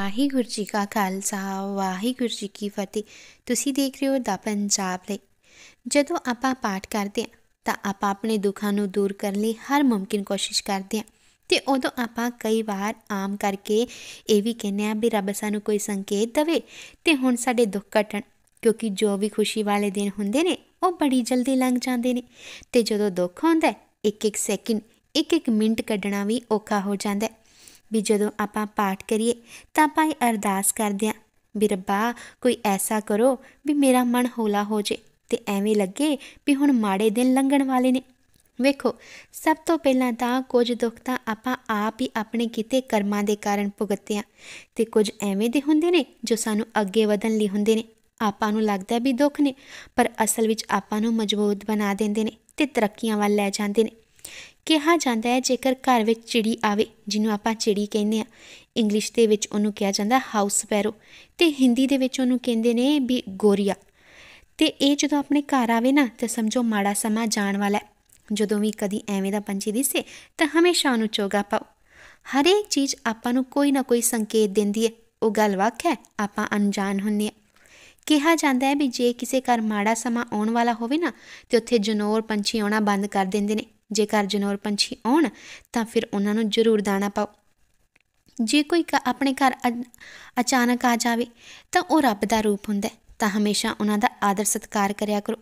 ਵਾਹਿਗੁਰੂ ਜੀ ਕਾ ਖਾਲਸਾ ਵਾਹਿਗੁਰੂ ਜੀ ਕੀ ਫਤਿਹ ਤੁਸੀਂ ਦੇਖ ਰਹੇ ਹੋ ਦਾ ਪੰਜਾਬ ਲਈ ਜਦੋਂ ਆਪਾਂ ਪਾਠ ਕਰਦੇ ਆ ਤਾਂ ਆਪਾਂ ਆਪਣੇ ਦੁੱਖਾਂ ਨੂੰ ਦੂਰ ਕਰਨ ਲਈ ਹਰ ਮੁਮਕਿਨ ਕੋਸ਼ਿਸ਼ ਕਰਦੇ ਆ ਤੇ ਉਦੋਂ ਆਪਾਂ ਕਈ ਵਾਰ ਆਮ ਕਰਕੇ ਇਹ ਵੀ ਕਹਿੰਨੇ ਆ ਵੀ ਰੱਬ ਸਾਨੂੰ ਕੋਈ ਸੰਕੇਤ ਦੇਵੇ ਤੇ ਹੁਣ ਸਾਡੇ ਦੁੱਖ ਘਟਣ ਕਿਉਂਕਿ ਜੋ ਵੀ ਖੁਸ਼ੀ ਵਾਲੇ ਦਿਨ ਹੁੰਦੇ ਨੇ ਉਹ ਬੜੀ ਜਲਦੀ ਲੰਘ ਜਾਂਦੇ ਨੇ ਤੇ ਜਦੋਂ ਦੁੱਖ ਹੁੰਦਾ ਇੱਕ ਇੱਕ ਸੈਕਿੰਡ ਇੱਕ ਇੱਕ ਮਿੰਟ ਕੱਢਣਾ ਵੀ ਔਖਾ ਹੋ ਜਾਂਦਾ ਵੀ ਜਦੋਂ ਆਪਾਂ ਪਾਠ ਕਰੀਏ ਤਾਂ ਆਪਾਂ ਇਹ ਅਰਦਾਸ ਕਰਦੇ ਆਂ ਵੀ ਰੱਬਾ ਕੋਈ ਐਸਾ ਕਰੋ ਵੀ ਮੇਰਾ ਮਨ ਹੌਲਾ ਹੋ ਜੇ ਤੇ ਐਵੇਂ ਲੱਗੇ ਵੀ ਹੁਣ ਮਾੜੇ ਦਿਨ ਲੰਘਣ ਵਾਲੇ ਨੇ ਵੇਖੋ ਸਭ ਤੋਂ ਪਹਿਲਾਂ ਤਾਂ ਕੁਝ ਦੁੱਖ ਤਾਂ ਆਪਾਂ ਆਪ ਹੀ ਆਪਣੇ ਕੀਤੇ ਕਰਮਾਂ ਦੇ ਕਾਰਨ ਭੁਗਤਦੇ ਆਂ ਤੇ ਕੁਝ ਐਵੇਂ ਦੇ ਹੁੰਦੇ ਨੇ ਜੋ ਸਾਨੂੰ ਅੱਗੇ ਵਧਣ ਲਈ ਹੁੰਦੇ ਨੇ ਆਪਾਂ ਨੂੰ ਲੱਗਦਾ ਵੀ ਦੁੱਖ ਨੇ ਪਰ ਅਸਲ ਵਿੱਚ ਆਪਾਂ ਨੂੰ ਮਜ਼ਬੂਤ ਬਣਾ ਦਿੰਦੇ ਨੇ ਤੇ ਤਰੱਕੀਆਂ ਵੱਲ ਲੈ ਜਾਂਦੇ ਨੇ ਕਿਹਾ ਜਾਂਦਾ ਹੈ ਜੇਕਰ ਘਰ ਵਿੱਚ ਚਿੜੀ ਆਵੇ ਜਿਹਨੂੰ ਆਪਾਂ ਚਿੜੀ ਕਹਿੰਦੇ ਆ ਇੰਗਲਿਸ਼ ਦੇ ਵਿੱਚ ਉਹਨੂੰ ਕਿਹਾ ਜਾਂਦਾ ਹਾਊਸ ਸਪੈਰੋ ਤੇ ਹਿੰਦੀ ਦੇ ਵਿੱਚ ਉਹਨੂੰ ਕਹਿੰਦੇ ਨੇ ਵੀ ਗੋਰੀਆ ਤੇ ਇਹ ਜਦੋਂ ਆਪਣੇ ਘਰ ਆਵੇ ਨਾ ਤੇ ਸਮਝੋ ਮਾੜਾ ਸਮਾਂ ਜਾਣ ਵਾਲਾ ਜਦੋਂ ਵੀ ਕਦੀ ਐਵੇਂ ਦਾ ਪੰਛੀ ਦਿਸੇ ਤਾਂ ਹਮੇਸ਼ਾ ਉਹਨੂੰ ਚੋਗਾ ਪਾਓ ਹਰ ਇੱਕ ਚੀਜ਼ ਆਪਾਂ ਨੂੰ ਕੋਈ ਨਾ ਕੋਈ ਸੰਕੇਤ ਦਿੰਦੀ ਹੈ ਉਹ ਗੱਲ ਵਕ ਹੈ ਆਪਾਂ ਅਣਜਾਣ ਹੁੰਨੇ ਆ ਕਿਹਾ ਜਾਂਦਾ ਹੈ ਵੀ ਜੇ ਕਿਸੇ ਘਰ ਮਾੜਾ ਸਮਾਂ ਆਉਣ ਵਾਲਾ ਹੋਵੇ ਨਾ ਤੇ ਉੱਥੇ ਜਨੌਰ ਪੰਛੀ ਆਉਣਾ ਬੰਦ ਕਰ ਦਿੰਦੇ ਨੇ ਜੇਕਰ ਜਨੌਰ ਪੰਛੀ ਆਉਣ ਤਾਂ ਫਿਰ ਉਹਨਾਂ ਨੂੰ ਜ਼ਰੂਰ ਦਾਣਾ ਪਾਓ ਜੇ ਕੋਈ ਆਪਣੇ ਘਰ ਅਚਾਨਕ ਆ ਜਾਵੇ ਤਾਂ ਉਹ ਰੱਬ ਦਾ ਰੂਪ ਹੁੰਦਾ ਤਾਂ ਹਮੇਸ਼ਾ ਉਹਨਾਂ ਦਾ ਆਦਰ ਸਤਕਾਰ ਕਰਿਆ ਕਰੋ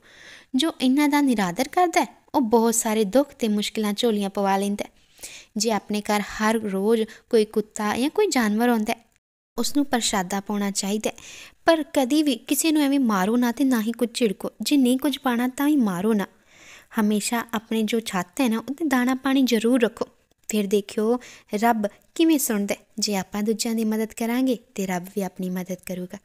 ਜੋ ਇਹਨਾਂ ਦਾ ਨਿਰਾਦਰ ਕਰਦਾ ਉਹ ਬਹੁਤ ਸਾਰੇ ਦੁੱਖ ਤੇ ਮੁਸ਼ਕਲਾਂ ਝੋਲੀਆਂ ਪਵਾ ਲੈਂਦਾ ਜੇ ਆਪਣੇ ਘਰ ਹਰ ਰੋਜ਼ ਕੋਈ ਕੁੱਤਾ ਜਾਂ ਕੋਈ ਜਾਨਵਰ ਆਉਂਦਾ ਉਸ ਨੂੰ ਪ੍ਰਸ਼ਾਦਾ ਪਾਉਣਾ ਚਾਹੀਦਾ ਪਰ ਕਦੀ ਵੀ ਕਿਸੇ ਨੂੰ ਐਵੇਂ ਮਾਰੋ ਨਾ ਤੇ ਨਾ ਹੀ ਕੁਝ ਝਿੜਕੋ ਜੇ ਨਹੀਂ ਕੁਝ ਪਾਣਾ ਤਾਂ ਹੀ ਮਾਰੋ ਨਾ ਹਮੇਸ਼ਾ ਆਪਣੇ ਜੋ ਛੱਤ ਹੈ ਨਾ ਉਹਦੇ ਦਾਣਾ ਪਾਣੀ ਜ਼ਰੂਰ ਰੱਖੋ ਫਿਰ ਦੇਖਿਓ ਰੱਬ ਕਿਵੇਂ ਸੁਣਦਾ ਜੇ ਆਪਾਂ ਦੂਜਿਆਂ ਦੀ ਮਦਦ ਕਰਾਂਗੇ ਤੇ ਰੱਬ ਵੀ ਆਪਣੀ ਮਦਦ ਕਰੂਗਾ